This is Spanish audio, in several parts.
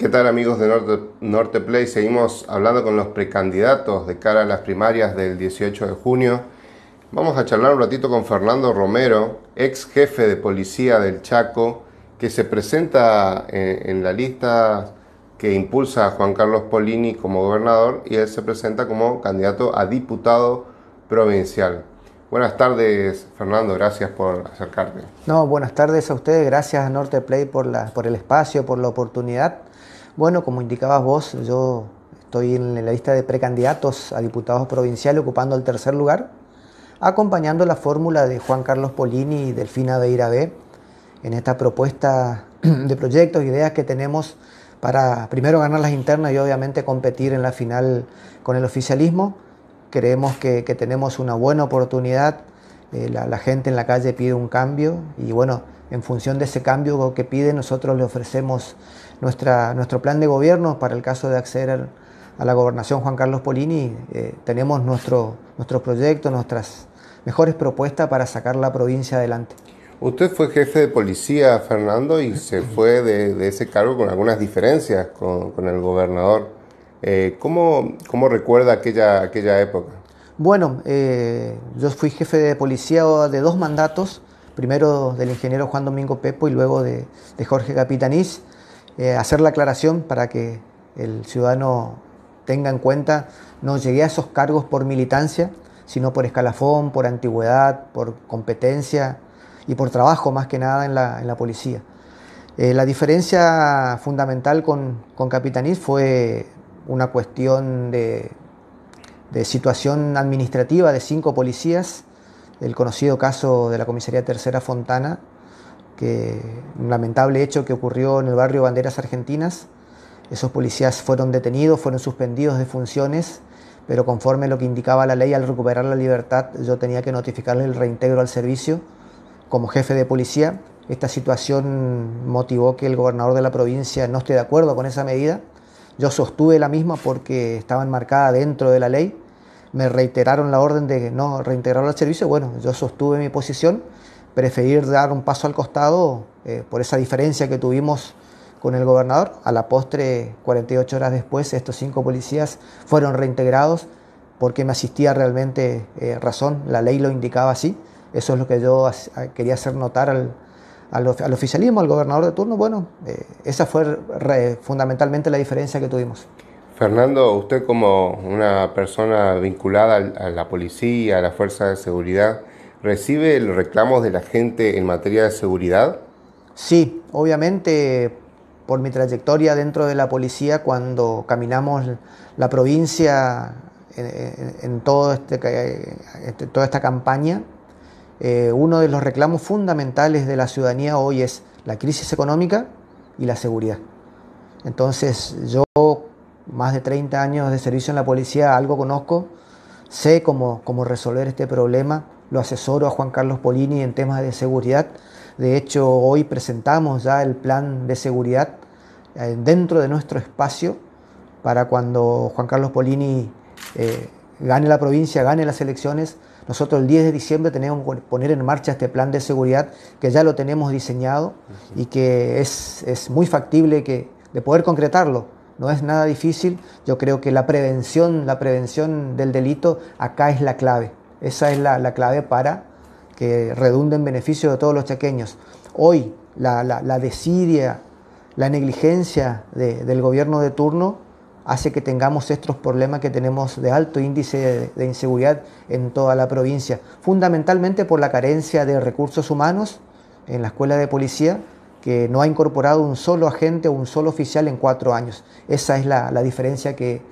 ¿Qué tal amigos de Norte, Norte, Play? Seguimos hablando con los precandidatos de cara a las primarias del 18 de junio. Vamos a charlar un ratito con Fernando Romero, ex jefe de policía del Chaco, que se presenta en, eh, en la lista que impulsa a Juan Carlos Polini como gobernador y él se presenta como candidato a diputado provincial. Buenas tardes, Fernando, gracias por acercarte. No, buenas tardes a ustedes, gracias a Norte Play por, la, por el espacio, por la oportunidad. Bueno, como indicabas vos, yo estoy en la lista de precandidatos a diputados provinciales ocupando el tercer lugar, acompañando la fórmula de Juan Carlos Polini y Delfina Beira B en esta propuesta de proyectos, ideas que tenemos para primero ganar las internas y obviamente competir en la final con el oficialismo creemos que, tenemos una buena oportunidad. Eh, la, gente en la calle pide un cambio y bueno, en función de ese cambio que pide, nosotros le ofrecemos nuestra, nuestro plan de gobierno para el caso de acceder a la gobernación Juan Carlos Polini. Eh, tenemos nuestro, nuestros proyecto, nuestras mejores propuestas para sacar la provincia adelante. Usted fue jefe de policía, Fernando, y se fue de, ese cargo con algunas diferencias con el gobernador. Eh, ¿cómo, recuerda aquella, aquella época? Bueno, eh, yo fui jefe de policía de dos mandatos, primero del ingeniero Juan Domingo Pepo y luego de, Jorge Capitanís. Eh, hacer la aclaración para que el ciudadano tenga en cuenta, no llegué a esos cargos por militancia, sino por escalafón, por antigüedad, por competencia y por trabajo más que nada en la, policía. la diferencia fundamental con, con Capitanís fue una cuestión de, situación administrativa de cinco policías, el conocido caso de la comisaría Tercera Fontana, que un lamentable hecho que ocurrió en el barrio Banderas Argentinas. Esos policías fueron detenidos, fueron suspendidos de funciones, pero conforme lo que indicaba la ley al recuperar la libertad, yo tenía que notificarle el reintegro al servicio como jefe de policía. Esta situación motivó que el gobernador de la provincia no esté de acuerdo con esa medida yo sostuve la misma porque estaba enmarcada dentro de la ley. Me reiteraron la orden de no reintegrar al servicio. Bueno, yo sostuve mi posición, preferir dar un paso al costado eh, por esa diferencia que tuvimos con el gobernador. A la postre, 48 horas después, estos cinco policías fueron reintegrados porque me asistía realmente eh, razón, la ley lo indicaba así. Eso es lo que yo quería hacer notar al, al, oficialismo, al gobernador de turno, bueno, eh, esa fue fundamentalmente la diferencia que tuvimos. Fernando, usted como una persona vinculada a la policía, a la fuerza de seguridad, ¿recibe los reclamos de la gente en materia de seguridad? Sí, obviamente por mi trayectoria dentro de la policía, cuando caminamos la provincia en, todo este, en eh, este, toda esta campaña, eh, uno de los reclamos fundamentales de la ciudadanía hoy es la crisis económica y la seguridad. Entonces yo, más de 30 años de servicio en la policía, algo conozco, sé cómo, resolver este problema, lo asesoro a Juan Carlos Polini en temas de seguridad, de hecho hoy presentamos ya el plan de seguridad eh, dentro de nuestro espacio para cuando Juan Carlos Polini eh, gane la provincia, gane las elecciones, nosotros el 10 de diciembre tenemos que poner en marcha este plan de seguridad que ya lo tenemos diseñado y que es, muy factible que, de poder concretarlo. No es nada difícil. Yo creo que la prevención, la prevención del delito acá es la clave. Esa es la, clave para que redunde en beneficio de todos los chequeños. Hoy la, desidia, la negligencia del gobierno de turno hace que tengamos estos problemas que tenemos de alto índice de inseguridad en toda la provincia, fundamentalmente por la carencia de recursos humanos en la escuela de policía, que no ha incorporado un solo agente o un solo oficial en cuatro años. Esa es la, diferencia que,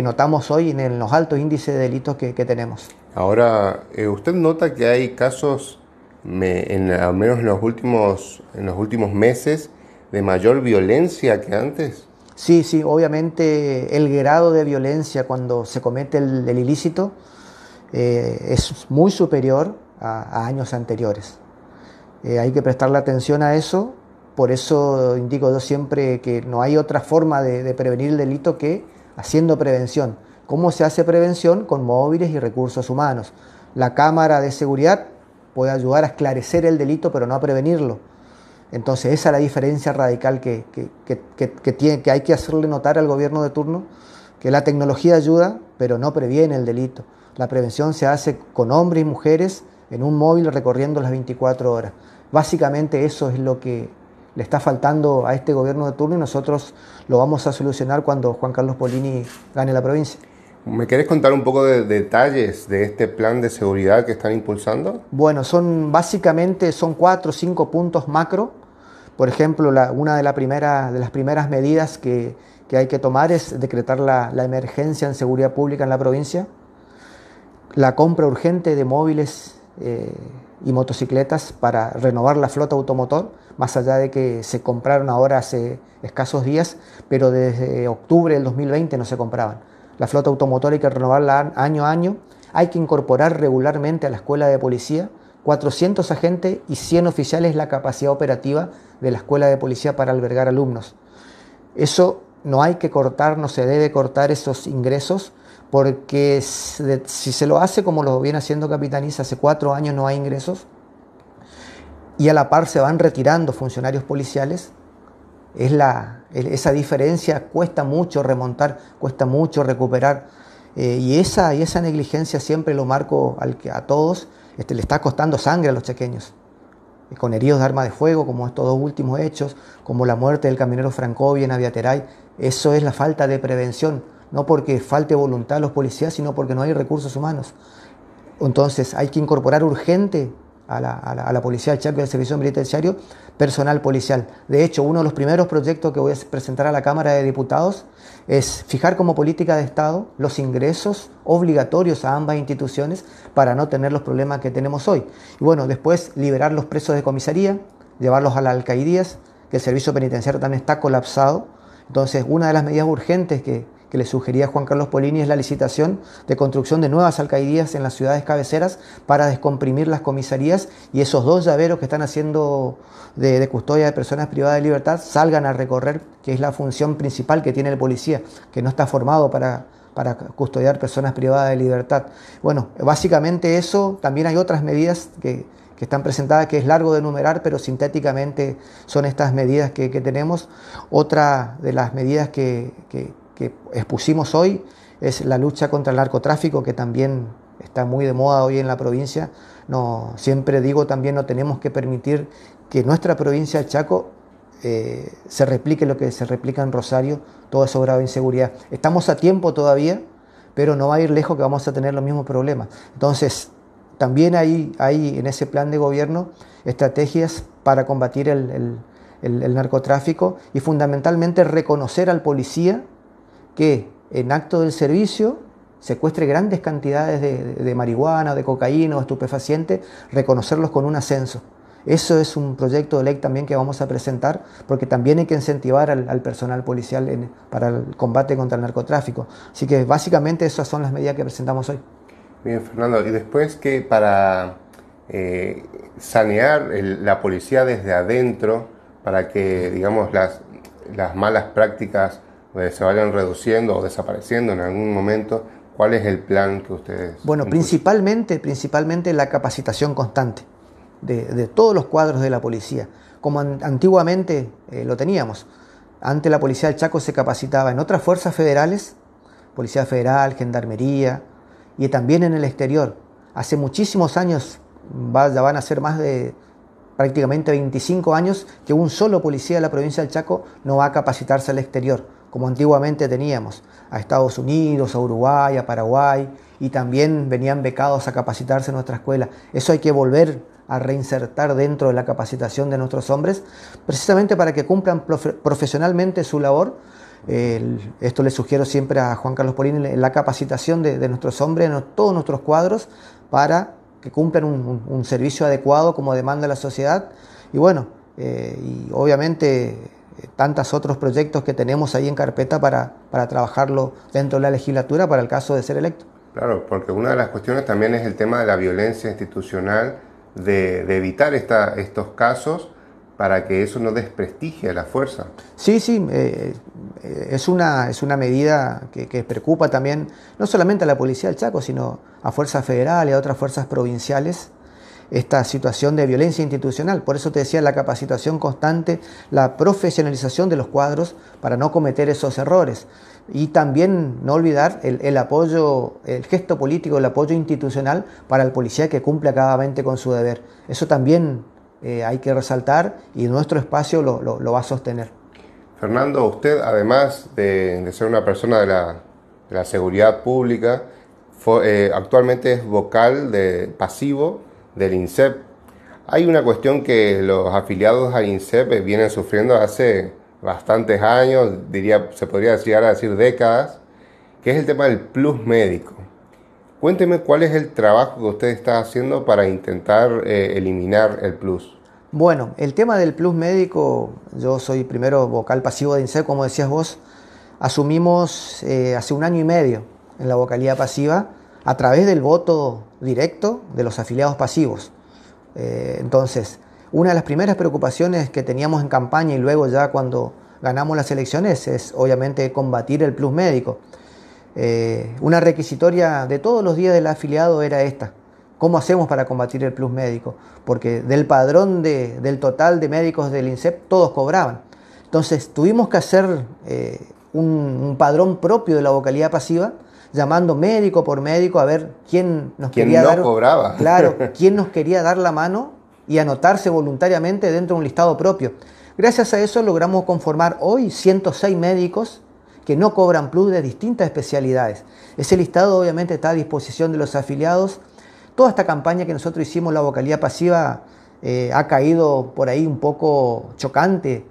notamos hoy en, los altos índices de delitos que, tenemos. Ahora, eh, usted nota que hay casos, al menos los, últimos, en los últimos meses, de mayor violencia que antes. Sí, sí, obviamente el grado de violencia cuando se comete el, el ilícito eh, es muy superior a, años anteriores. Eh, hay que prestarle atención a eso, por eso indico yo siempre que no hay otra forma de prevenir el delito que haciendo prevención. ¿Cómo se hace prevención? Con móviles y recursos humanos. La cámara de seguridad puede ayudar a esclarecer el delito, pero no a prevenirlo. Entonces, esa es la diferencia radical que, hay que hacerle notar al gobierno de turno, que la tecnología ayuda, pero no previene el delito. La prevención se hace con hombres y mujeres en un móvil recorriendo las 24 horas. Básicamente eso es lo que le está faltando a este gobierno de turno y nosotros lo vamos a solucionar cuando Juan Carlos Polini gane la provincia. ¿Me querés contar un poco de detalles de este plan de seguridad que están impulsando? Bueno, son básicamente son cuatro o cinco puntos macro por ejemplo, una de, de, las primeras medidas que, hay que tomar es decretar la, emergencia en seguridad pública en la provincia, la compra urgente de móviles eh, y motocicletas para renovar la flota automotor, más allá de que se compraron ahora hace escasos días, pero desde octubre del 2020 no se compraban. La flota automotor hay que renovarla año a año, hay que incorporar regularmente a la escuela de policía 400 agentes y 100 oficiales la capacidad operativa de la Escuela de Policía para albergar alumnos. Eso no hay que cortar, no se debe cortar esos ingresos, porque si se lo hace como lo viene haciendo Capitaniza, hace cuatro años no hay ingresos, y a la par se van retirando funcionarios policiales, es la, esa diferencia cuesta mucho remontar, cuesta mucho recuperar. Eh, y, esa, esa negligencia siempre lo marco al, a todos, este, le está costando sangre a los chequeños. Eh, con heridos de arma de fuego, como estos dos últimos hechos, como la muerte del camionero Francovi en Aviateray. Eso es la falta de prevención, no porque falte voluntad a los policías, sino porque no hay recursos humanos. Entonces hay que incorporar urgente a la, Policía del al Servicio Penitenciario personal policial. De hecho, uno de los primeros proyectos que voy a presentar a la Cámara de Diputados es fijar como política de Estado los ingresos obligatorios a ambas instituciones para no tener los problemas que tenemos hoy. Y bueno, después liberar los presos de comisaría, llevarlos a las alcaidías, que el Servicio Penitenciario también está colapsado. Entonces, una de las medidas urgentes que que le sugería Juan Carlos Polini es la licitación de construcción de nuevas alcaldías en las ciudades cabeceras para descomprimir las comisarías y esos dos llaveros que están haciendo de, custodia de personas privadas de libertad salgan a recorrer, que es la función principal que tiene el policía, que no está formado para para custodiar personas privadas de libertad. Bueno, básicamente eso, también hay otras medidas que, están presentadas, que es largo de enumerar, pero sintéticamente son estas medidas que, que tenemos. Otra de las medidas que, que expusimos hoy es la lucha contra el narcotráfico, que también está muy de moda hoy en la provincia. No, siempre digo también no tenemos que permitir que nuestra provincia de Chaco eh, se replique lo que se replica en Rosario, todo eso grave inseguridad. Estamos a tiempo todavía, pero no va a ir lejos que vamos a tener los mismos problemas. Entonces, también hay, hay en ese plan de gobierno estrategias para combatir el, el, el narcotráfico y fundamentalmente reconocer al policía que en acto del servicio secuestre grandes cantidades de, marihuana, de cocaína o estupefaciente reconocerlos con un ascenso. Eso es un proyecto de ley también que vamos a presentar, porque también hay que incentivar al, personal policial para el combate contra el narcotráfico. Así que básicamente esas son las medidas que presentamos hoy. Bien, Fernando, y después que para eh, sanear la policía desde adentro, para que, digamos, las, las malas prácticas eh, se vayan reduciendo o desapareciendo en algún momento? ¿Cuál es el plan que ustedes... Bueno, principalmente, principalmente la capacitación constante de, todos los cuadros de la policía, como antiguamente eh, lo teníamos. Antes la policía del Chaco se capacitaba en otras fuerzas federales, Policía Federal, Gendarmería, y también en el exterior. Hace muchísimos años, ya van a ser más de prácticamente 25 años, que un solo policía de la provincia del Chaco no va a capacitarse al exterior como antiguamente teníamos, a Estados Unidos, a Uruguay, a Paraguay, y también venían becados a capacitarse en nuestra escuela. Eso hay que volver a reinsertar dentro de la capacitación de nuestros hombres, precisamente para que cumplan profesionalmente su labor. esto le sugiero siempre a Juan Carlos Polín, la capacitación de, nuestros hombres en todos nuestros cuadros para que cumplan un, servicio adecuado como demanda la sociedad. Y bueno, eh, y obviamente eh, tantos otros proyectos que tenemos ahí en carpeta para, trabajarlo dentro de la legislatura para el caso de ser electo. Claro, porque una de las cuestiones también es el tema de la violencia institucional, de, evitar esta, estos casos para que eso no desprestigie a la fuerza. Sí, sí, eh, eh, es, una, medida que, preocupa también no solamente a la policía del Chaco, sino a fuerzas federales, a otras fuerzas provinciales esta situación de violencia institucional. Por eso te decía la capacitación constante, la profesionalización de los cuadros para no cometer esos errores. Y también no olvidar el, apoyo, el gesto político, el apoyo institucional para el policía que cumple acabadamente con su deber. Eso también eh, hay que resaltar y nuestro espacio lo, va a sostener. Fernando, usted además de, ser una persona de la, seguridad pública, eh, actualmente es vocal de pasivo del INSEP. Hay una cuestión que los afiliados al INSEP vienen sufriendo hace bastantes años, diría, se podría decir a decir décadas, que es el tema del plus médico. Cuénteme cuál es el trabajo que usted está haciendo para intentar eh, eliminar el plus. Bueno, el tema del plus médico, yo soy primero vocal pasivo de INSEP, como decías vos, asumimos eh, hace un año y medio en la vocalía pasiva a través del voto directo de los afiliados pasivos. Eh, entonces, una de las primeras preocupaciones que teníamos en campaña y luego ya cuando ganamos las elecciones es obviamente combatir el plus médico. Eh, una requisitoria de todos los días del afiliado era esta. ¿Cómo hacemos para combatir el plus médico? Porque del padrón del total de médicos del INSEP todos cobraban. Entonces tuvimos que hacer eh, un, padrón propio de la vocalidad pasiva llamando médico por médico a ver quién nos quería dar, Claro, quién nos quería dar la mano y anotarse voluntariamente dentro de un listado propio. Gracias a eso logramos conformar hoy 106 médicos que no cobran plus de distintas especialidades. Ese listado obviamente está a disposición de los afiliados. Toda esta campaña que nosotros hicimos, la vocalía pasiva, eh, ha caído por ahí un poco chocante,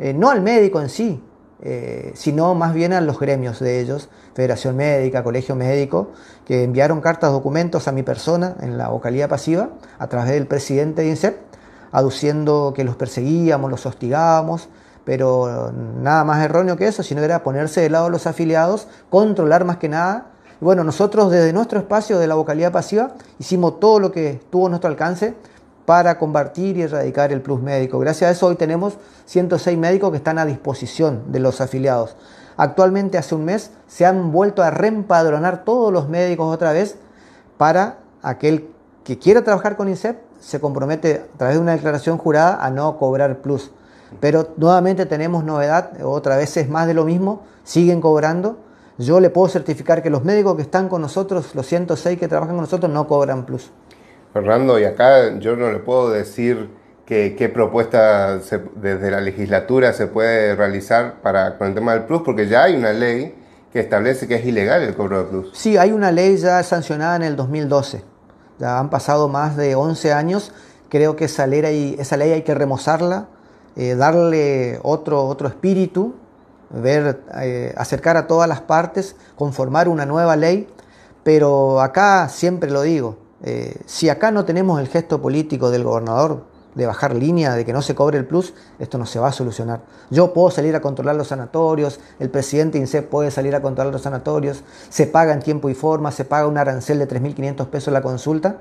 eh, no al médico en sí, eh, sino más bien a los gremios de ellos, Federación Médica, Colegio Médico, que enviaron cartas, documentos a mi persona en la vocalía pasiva a través del presidente de INSEP, aduciendo que los perseguíamos, los hostigábamos, pero nada más erróneo que eso, sino era ponerse de lado a los afiliados, controlar más que nada. bueno, nosotros desde nuestro espacio de la vocalía pasiva hicimos todo lo que estuvo a nuestro alcance para combatir y erradicar el plus médico. Gracias a eso hoy tenemos 106 médicos que están a disposición de los afiliados. Actualmente hace un mes se han vuelto a reempadronar todos los médicos otra vez para aquel que quiera trabajar con INSEP se compromete a través de una declaración jurada a no cobrar plus. Pero nuevamente tenemos novedad, otra vez es más de lo mismo, siguen cobrando. Yo le puedo certificar que los médicos que están con nosotros, los 106 que trabajan con nosotros, no cobran plus. Fernando, y acá yo no le puedo decir qué propuesta desde la legislatura se puede realizar para, con el tema del plus, porque ya hay una ley que establece que es ilegal el cobro de plus. Sí, hay una ley ya sancionada en el 2012. Ya han pasado más de 11 años. Creo que esa ley hay, esa ley hay que remozarla, eh, darle otro, otro espíritu, ver, eh, acercar a todas las partes, conformar una nueva ley. Pero acá siempre lo digo, eh, si acá no tenemos el gesto político del gobernador de bajar línea, de que no se cobre el plus, esto no se va a solucionar. Yo puedo salir a controlar los sanatorios, el presidente INSEP puede salir a controlar los sanatorios, se paga en tiempo y forma, se paga un arancel de 3.500 pesos la consulta,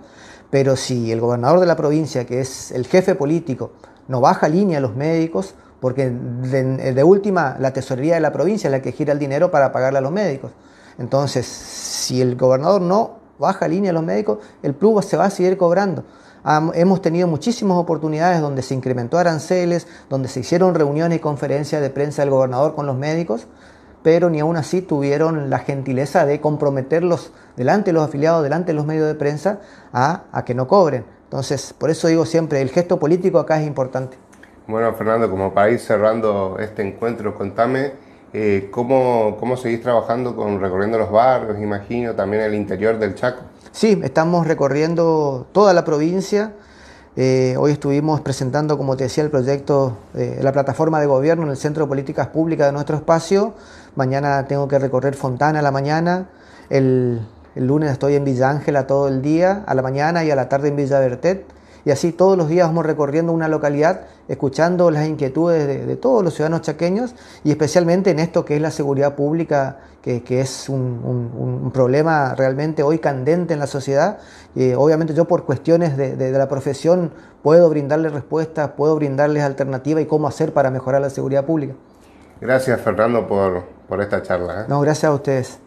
pero si el gobernador de la provincia, que es el jefe político, no baja línea a los médicos, porque de última la tesorería de la provincia es la que gira el dinero para pagarle a los médicos. Entonces, si el gobernador no baja línea los médicos, el plugo se va a seguir cobrando. Ah, hemos tenido muchísimas oportunidades donde se incrementó aranceles, donde se hicieron reuniones y conferencias de prensa del gobernador con los médicos, pero ni aún así tuvieron la gentileza de comprometerlos delante de los afiliados, delante de los medios de prensa, a, a que no cobren. Entonces, por eso digo siempre, el gesto político acá es importante. Bueno, Fernando, como para ir cerrando este encuentro, contame eh, ¿cómo, seguís trabajando con recorriendo los barrios, imagino, también el interior del Chaco? Sí, estamos recorriendo toda la provincia. Eh, hoy estuvimos presentando, como te decía, el proyecto, eh, la plataforma de gobierno en el Centro de Políticas Públicas de nuestro espacio. Mañana tengo que recorrer Fontana a la mañana. El, lunes estoy en Villa Ángela todo el día, a la mañana y a la tarde en Villa Bertet. Y así todos los días vamos recorriendo una localidad, escuchando las inquietudes de, todos los ciudadanos chaqueños y especialmente en esto que es la seguridad pública, que, es un, problema realmente hoy candente en la sociedad. y eh, obviamente yo por cuestiones de, la profesión puedo brindarles respuestas, puedo brindarles alternativas y cómo hacer para mejorar la seguridad pública. Gracias Fernando por, esta charla. ¿eh? No, gracias a ustedes.